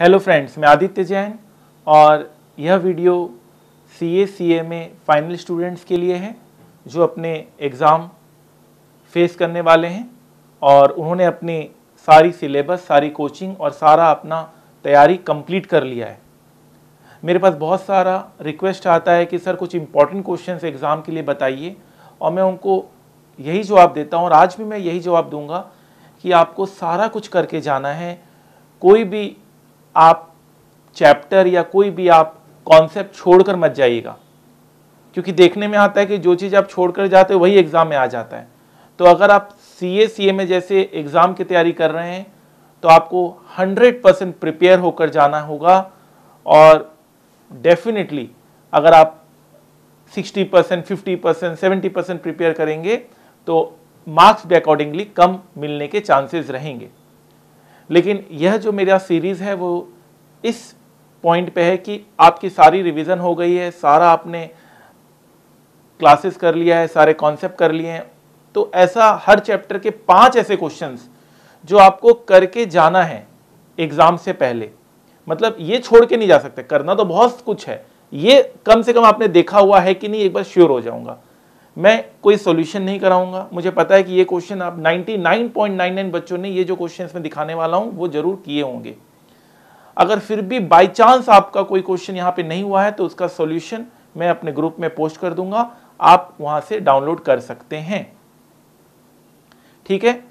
Hello friends मैं आदित्य जैन और यह वीडियो सी ए सी ए में फाइनल स्टूडेंट्स के लिए है जो अपने एग्ज़ाम फेस करने वाले हैं और उन्होंने अपनी सारी सिलेबस सारी कोचिंग और सारा अपना तैयारी कंप्लीट कर लिया है मेरे पास बहुत सारा रिक्वेस्ट आता है कि सर कुछ इंपॉर्टेंट क्वेश्चंस एग्ज़ाम के लिए बताइए और मैं उनको यही जवाब देता हूँ और आज भी मैं यही जवाब दूंगा कि आपको सारा कुछ करके जाना है कोई भी आप चैप्टर या कोई भी आप कॉन्सेप्ट छोड़कर मत जाइएगा क्योंकि देखने में आता है कि जो चीज़ आप छोड़कर जाते हो वही एग्ज़ाम में आ जाता है तो अगर आप सी ए सी ए में जैसे एग्ज़ाम की तैयारी कर रहे हैं तो आपको 100 परसेंट प्रिपेयर होकर जाना होगा और डेफिनेटली अगर आप 60 percent fifty percent seventy percent prepare करेंगे तो मार्क्स भी अकॉर्डिंगली कम मिलने के चांसेस रहेंगे लेकिन यह जो मेरा सीरीज़ है वो इस पॉइंट पे है कि आपकी सारी रिवीजन हो गई है सारा आपने क्लासेस कर लिया है सारे कॉन्सेप्ट कर लिए हैं तो ऐसा हर चैप्टर के पांच ऐसे क्वेश्चंस जो आपको करके जाना है एग्ज़ाम से पहले मतलब ये छोड़ के नहीं जा सकते करना तो बहुत कुछ है ये कम से कम आपने देखा हुआ है कि नहीं एक बार श्योर हो जाऊंगा मैं कोई सोल्यूशन नहीं कराऊंगा मुझे पता है कि ये क्वेश्चन आप 99.99 बच्चों ने ये जो क्वेश्चन इसमें दिखाने वाला हूँ वो जरूर किए होंगे अगर फिर भी बाई चांस आपका कोई क्वेश्चन यहाँ पे नहीं हुआ है तो उसका सोल्यूशन मैं अपने ग्रुप में पोस्ट कर दूंगा आप वहां से डाउनलोड कर सकते हैं ठीक है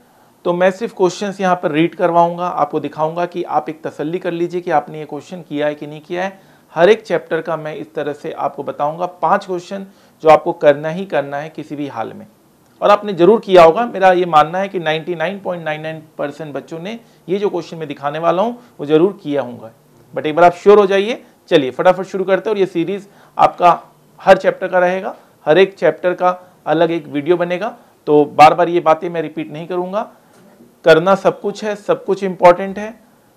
तो मैं सिर्फ क्वेश्चन यहाँ पर रीड करवाऊंगा आपको दिखाऊंगा कि आप एक तसल्ली कर लीजिए कि आपने ये क्वेश्चन किया है कि नहीं किया है हर एक चैप्टर का मैं इस तरह से आपको बताऊंगा पांच क्वेश्चन जो आपको करना ही करना है किसी भी हाल में और आपने जरूर किया होगा मेरा ये मानना है कि 99.99 परसेंट बच्चों ने ये जो क्वेश्चन मैं दिखाने वाला हूँ वो जरूर किया होगा बट एक बार आप श्योर हो जाइए चलिए फटाफट शुरू करते हैं और ये सीरीज़ आपका हर चैप्टर का रहेगा हर एक चैप्टर का अलग एक वीडियो बनेगा तो बार बार ये बातें मैं रिपीट नहीं करूँगा करना सब कुछ है सब कुछ इंपॉर्टेंट है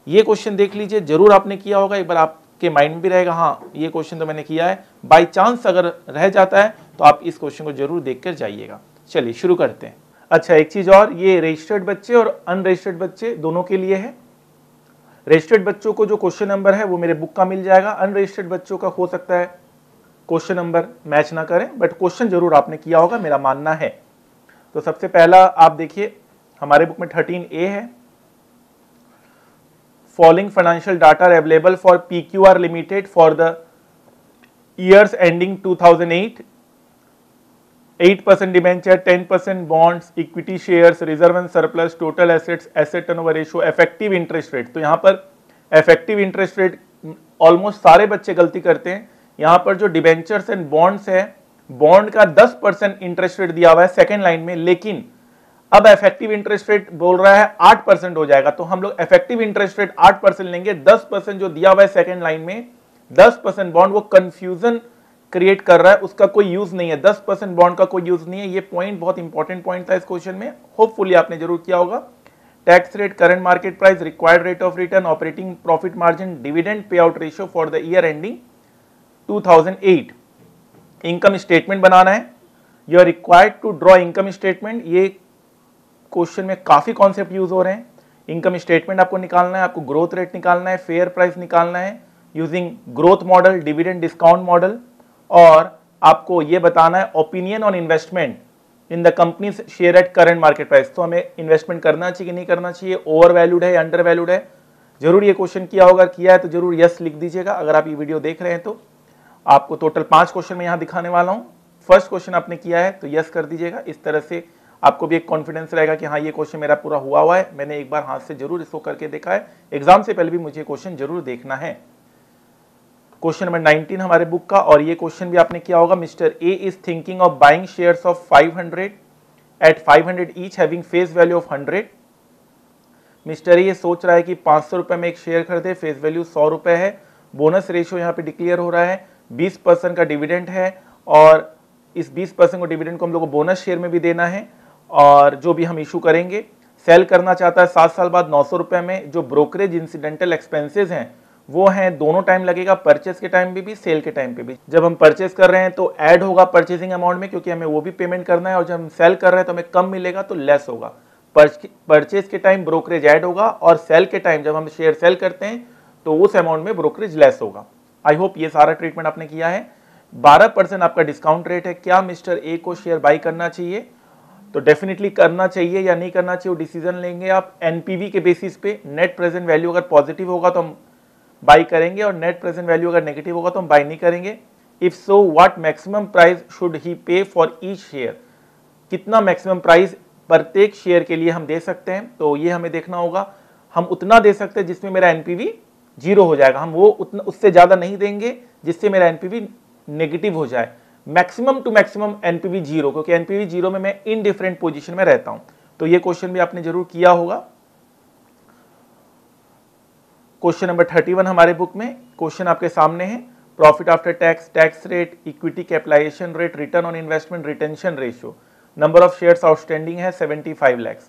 ये क्वेश्चन देख लीजिए जरूर आपने किया होगा एक बार आप के माइंड में भी रहेगा हाँ ये क्वेश्चन तो मैंने किया है बाई चांस अगर रह जाता है तो आप इस क्वेश्चन को जरूर देख कर जाइएगा चलिए शुरू करते हैं अच्छा एक चीज़ और ये रजिस्टर्ड बच्चे और अनरजिस्टर्ड बच्चे दोनों के लिए है रजिस्टर्ड बच्चों को जो क्वेश्चन नंबर है वो मेरे बुक का मिल जाएगा अनरजिस्टर्ड बच्चों का हो सकता है क्वेश्चन नंबर मैच ना करें बट क्वेश्चन जरूर आपने किया होगा मेरा मानना है तो सबसे पहला आप देखिए हमारे बुक में थर्टीन ए है following financial data are available for PQR Limited for the years ending 2008 8% debenture, 10% bonds, equity shares, reserve and surplus, total assets, asset turnover ratio, effective interest rate. तो यहाँ पर effective interest rate ऑलमोस्ट सारे बच्चे गलती करते हैं यहाँ पर जो डिबेंचर्स एंड बॉन्ड्स है बॉन्ड का 10 परसेंट इंटरेस्ट रेट दिया हुआ है सेकेंड लाइन में लेकिन अब इफेक्टिव इंटरेस्ट रेट बोल रहा है आठ परसेंट हो जाएगा तो हम लोग इफेक्टिव इंटरेस्ट रेट आठ परसेंट लेंगे दस परसेंट जो दिया हुआ है सेकंड लाइन में दस परसेंट बॉन्ड वो कंफ्यूजन क्रिएट कर रहा है उसका कोई यूज नहीं है दस परसेंट बॉन्ड का कोई यूज नहीं है ये पॉइंट बहुत इंपॉर्टेंट पॉइंट था इस क्वेश्चन में होपफुली आपने जरूर किया होगा tax rate current market price required rate of return operating profit margin dividend pay out ratio for the year ending to income statement बनाना है you are required to draw income statement ये question में काफ़ी concept use हो रहे हैं income statement आपको निकालना है आपको ग्रोथ रेट निकालना है फेयर प्राइस निकालना है using growth model dividend discount model और आपको ये बताना है opinion on investment in the company share at current market price तो हमें इन्वेस्टमेंट करना चाहिए कि नहीं करना चाहिए ओवर वैल्यूड है अंडर वैल्यूड है जरूर ये क्वेश्चन किया होगा किया है तो जरूर यस लिख दीजिएगा अगर आप ये वीडियो देख रहे हैं तो आपको टोटल पांच क्वेश्चन मैं यहाँ दिखाने वाला हूँ फर्स्ट क्वेश्चन आपने किया है तो यस कर दीजिएगा इस तरह से आपको भी एक कॉन्फिडेंस रहेगा कि हाँ ये क्वेश्चन मेरा पूरा हुआ हुआ है मैंने एक बार हाथ से जरूर इसको करके देखा है एग्जाम से पहले भी मुझे क्वेश्चन जरूर देखना है क्वेश्चन नंबर 19 हमारे बुक का और ये क्वेश्चन भी आपने किया होगा mister A is thinking of buying share of hundred at hundred each having face value of hundred mister A ये सोच रहा है कि पांच सौ में एक शेयर खरीदे फेस वैल्यू सौ है बोनस रेशियो यहाँ पे डिक्लेयर हो रहा है बीस परसेंट का डिविडेंट है और इस बीस परसेंट को डिविडेंट को हम लोग को बोनस शेयर में भी देना है और जो भी हम इशू करेंगे सेल करना चाहता है सात साल बाद नौ सौ रुपये में जो ब्रोकरेज इंसिडेंटल एक्सपेंसेस हैं वो हैं दोनों टाइम लगेगा परचेस के टाइम भी, भी सेल के टाइम पे भी जब हम परचेस कर रहे हैं तो ऐड होगा परचेसिंग अमाउंट में क्योंकि हमें वो भी पेमेंट करना है और जब हम सेल कर रहे हैं तो हमें कम मिलेगा तो लेस होगा परचेज के टाइम ब्रोकरेज ऐड होगा और सेल के टाइम जब हम शेयर सेल करते हैं तो उस अमाउंट में ब्रोकरेज लेस होगा आई होप ये सारा ट्रीटमेंट आपने किया है बारह परसेंट आपका डिस्काउंट रेट है क्या मिस्टर ए को शेयर बाई करना चाहिए तो डेफिनेटली करना चाहिए या नहीं करना चाहिए वो डिसीजन लेंगे आप एनपीवी के बेसिस पे नेट प्रेजेंट वैल्यू अगर पॉजिटिव होगा तो हम बाई करेंगे और नेट प्रेजेंट वैल्यू अगर नेगेटिव होगा तो हम बाई नहीं करेंगे if so what maximum price should he pay for each share कितना मैक्सिमम प्राइस प्रत्येक शेयर के लिए हम दे सकते हैं तो ये हमें देखना होगा हम उतना दे सकते हैं जिसमें मेरा एनपीवी जीरो हो जाएगा हम वो उतना उससे ज़्यादा नहीं देंगे जिससे मेरा एनपीवी नेगेटिव हो जाए maximum to maximum NPV zero क्योंकि एनपीवी जीरो में मैं इन डिफरेंट पोजिशन में रहता हूं तो ये क्वेश्चन भी आपने जरूर किया होगा क्वेश्चन नंबर थर्टी वन हमारे बुक में क्वेश्चन आपके सामने है profit after tax tax rate equity capitalization rate return on investment retention ratio number of shares outstanding है सेवेंटी फाइव लैक्स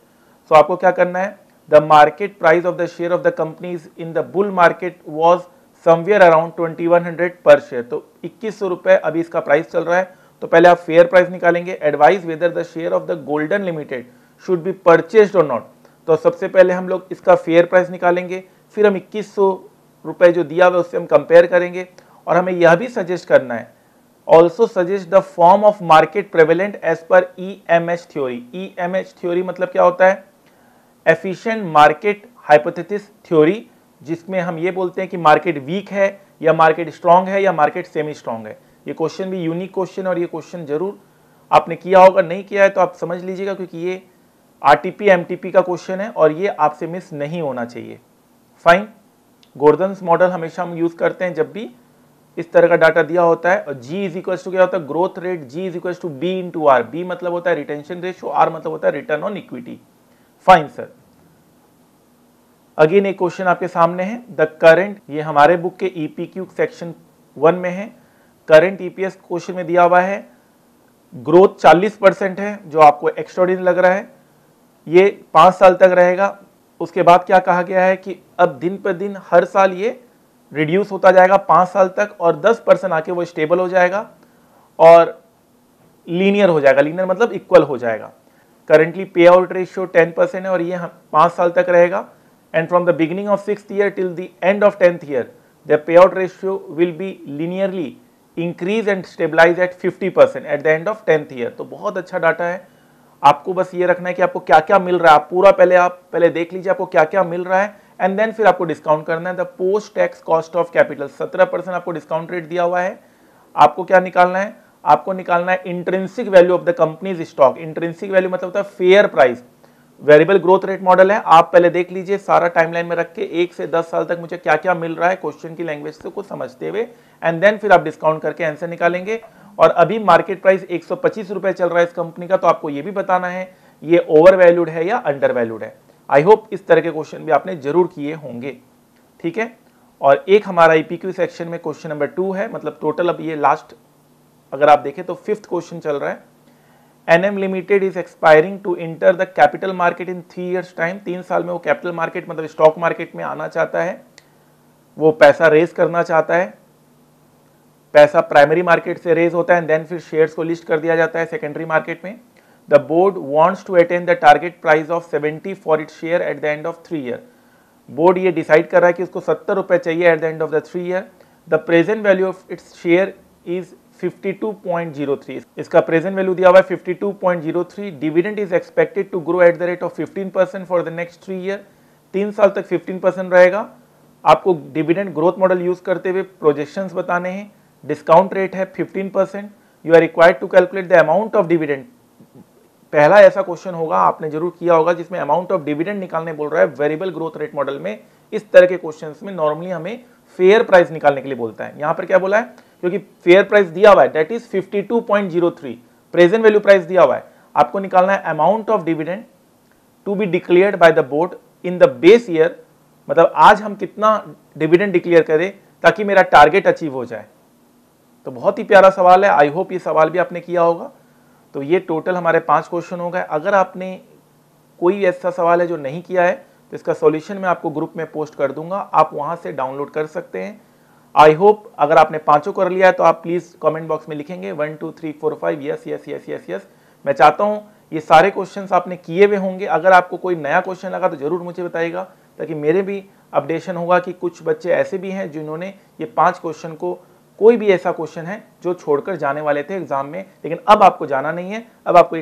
सो आपको क्या करना है the market price of the share of the companies in the bull market was somewhere around 2100 per share तो इक्कीस सौ रुपए अभी इसका प्राइस चल रहा है तो पहले आप फेयर प्राइस निकालेंगे advice whether the share of the Golden Limited should be purchase और नॉट तो सबसे पहले हम लोग इसका फेयर प्राइस निकालेंगे फिर हम इक्कीस सौ जो दिया हुआ उससे हम कंपेयर करेंगे और हमें यह भी सजेस्ट करना है also suggest the form of market prevalent as per E M H theory E M H theory मतलब क्या होता है एफिशियंट मार्केट हाइपोथेसिस थ्योरी जिसमें हम ये बोलते हैं कि मार्केट वीक है या मार्केट स्ट्रांग है या मार्केट सेमी स्ट्रांग है ये क्वेश्चन भी यूनिक क्वेश्चन और ये क्वेश्चन जरूर आपने किया होगा नहीं किया है तो आप समझ लीजिएगा क्योंकि ये आर टी का क्वेश्चन है और ये आपसे मिस नहीं होना चाहिए फाइन गोर्दन्स मॉडल हमेशा हम यूज़ करते हैं जब भी इस तरह का डाटा दिया होता है और जी इज इक्वल टू क्या होता है growth rate G is equal to B into R B मतलब होता है रिटेंशन रेशो आर मतलब होता है return on equity fine sir again एक क्वेश्चन आपके सामने है द करेंट ये हमारे बुक के ईपीक्यू सेक्शन वन में है करेंट ईपीएस क्वेश्चन में दिया हुआ है ग्रोथ 40 परसेंट है जो आपको एक्स्ट्रॉडिन लग रहा है ये पाँच साल तक रहेगा उसके बाद क्या कहा गया है कि अब दिन पर दिन हर साल ये रिड्यूस होता जाएगा पाँच साल तक और दस परसेंट आके वो स्टेबल हो जाएगा और लीनियर हो जाएगा लीनियर मतलब इक्वल हो जाएगा करंटली पे आउट रेशियो टेन परसेंट है और ये पाँच साल तक रहेगा and from the beginning of 6th year till the end of 10th year, the payout ratio will be linearly increase and stabilize at 50 percent at the end of 10th year. तो बहुत अच्छा डाटा है आपको बस ये रखना है कि आपको क्या क्या मिल रहा है आप पूरा पहले आप पहले देख लीजिए आपको क्या क्या मिल रहा है एंड देन फिर आपको डिस्काउंट करना है the post tax cost of capital 17 percent आपको डिस्काउंट रेट दिया हुआ है आपको क्या निकालना है आपको निकालना है intrinsic value of the companies stock intrinsic value मतलब होता fair price variable growth rate model है आप पहले देख लीजिए सारा टाइमलाइन में रख के एक से दस साल तक मुझे क्या क्या मिल रहा है क्वेश्चन की लैंग्वेज से को समझते हुए एंड देन फिर आप डिस्काउंट करके आंसर निकालेंगे और अभी मार्केट प्राइस एक सौ चल रहा है इस कंपनी का तो आपको ये भी बताना है ये ओवर वैल्यूड है या अंडर वैल्यूड है आई होप इस तरह के क्वेश्चन भी आपने जरूर किए होंगे ठीक है और एक हमारा ई e सेक्शन में क्वेश्चन नंबर टू है मतलब टोटल अब ये लास्ट अगर आप देखें तो फिफ्थ क्वेश्चन चल रहा है NM limited is expiring to enter the capital market in three years time तीन साल में वो कैपिटल मार्केट मतलब स्टॉक मार्केट में आना चाहता है वो पैसा रेज करना चाहता है पैसा प्राइमरी मार्केट से रेज होता है एंड देन फिर शेयर्स को लिस्ट कर दिया जाता है सेकेंडरी मार्केट में the board wants to attain the target price of seventy for it share at the end of three year board ये डिसाइड कर रहा है कि उसको सत्तर रुपये चाहिए at the end of the three year the present value of its share is 52.03 इसका प्रेजेंट वैल्यू दिया हुआ है 52.03 dividend is expected to grow at the rate of 15 percent for the next three year तीन साल तक 15 percent रहेगा आपको dividend growth model use करते हुए प्रोजेक्शन बताने हैं डिस्काउंट रेट है 15 percent you are required to calculate the amount of dividend पहला ऐसा क्वेश्चन होगा आपने जरूर किया होगा जिसमें अमाउंट ऑफ डिविडेंड निकालने बोल रहा है वेरिएबल ग्रोथ रेट मॉडल में इस तरह के क्वेश्चन में नॉर्मली हमें फेयर प्राइस निकालने के लिए बोलता है यहां पर क्या बोला है क्योंकि फेयर प्राइस दिया हुआ है that is 52.03 present value price दिया हुआ है आपको निकालना है amount of dividend to be declared by the board in the base year मतलब आज हम कितना डिविडेंड डिक्लेयर करें ताकि मेरा टारगेट अचीव हो जाए तो बहुत ही प्यारा सवाल है आई होप ये सवाल भी आपने किया होगा तो ये टोटल हमारे पांच क्वेश्चन हो गए अगर आपने कोई ऐसा सवाल है जो नहीं किया है तो इसका सॉल्यूशन मैं आपको ग्रुप में पोस्ट कर दूंगा आप वहां से डाउनलोड कर सकते हैं आई होप अगर आपने पांचों कर लिया है तो आप प्लीज़ कमेंट बॉक्स में लिखेंगे one two three four five yes yes yes yes yes मैं चाहता हूँ ये सारे क्वेश्चन आपने किए हुए होंगे अगर आपको कोई नया क्वेश्चन लगा तो ज़रूर मुझे बताइएगा ताकि मेरे भी अपडेशन होगा कि कुछ बच्चे ऐसे भी हैं जिन्होंने ये पाँच क्वेश्चन को कोई भी ऐसा क्वेश्चन है जो छोड़कर जाने वाले थे एग्जाम में लेकिन अब आपको जाना नहीं है अब आपको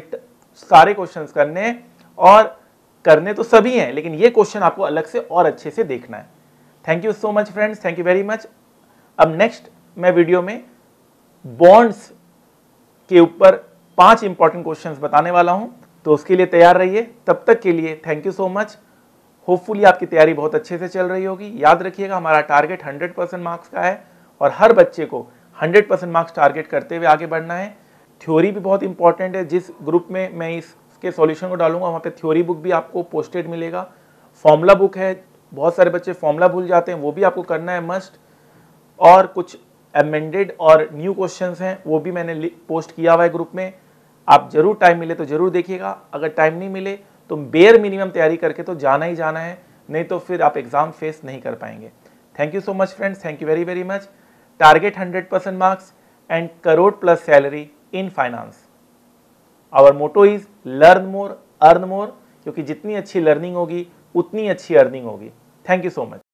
सारे क्वेश्चन करने हैं और करने तो सभी हैं लेकिन ये क्वेश्चन आपको अलग से और अच्छे से देखना है thank you so much friends thank you very much अब नेक्स्ट मैं वीडियो में बॉन्ड्स के ऊपर पांच इंपॉर्टेंट क्वेश्चंस बताने वाला हूं तो उसके लिए तैयार रहिए तब तक के लिए thank you so much hopefully आपकी तैयारी बहुत अच्छे से चल रही होगी याद रखिएगा हमारा टारगेट 100 परसेंट मार्क्स का है और हर बच्चे को 100 परसेंट मार्क्स टारगेट करते हुए आगे बढ़ना है थ्योरी भी बहुत इंपॉर्टेंट है जिस ग्रुप में मैं इसके सॉल्यूशन को डालूंगा वहाँ पे थ्योरी बुक भी आपको पोस्टेड मिलेगा फॉर्मूला बुक है बहुत सारे बच्चे फॉर्मूला भूल जाते हैं वो भी आपको करना है मस्ट और कुछ एमेंडेड और न्यू क्वेश्चन हैं वो भी मैंने पोस्ट किया हुआ है ग्रुप में आप जरूर टाइम मिले तो जरूर देखिएगा अगर टाइम नहीं मिले तो बेयर मिनिमम तैयारी करके तो जाना ही जाना है नहीं तो फिर आप एग्ज़ाम फेस नहीं कर पाएंगे thank you so much friends thank you very very much target hundred percent marks and crore plus salary in finance our motto is learn more earn more क्योंकि जितनी अच्छी लर्निंग होगी उतनी अच्छी अर्निंग होगी थैंक यू सो मच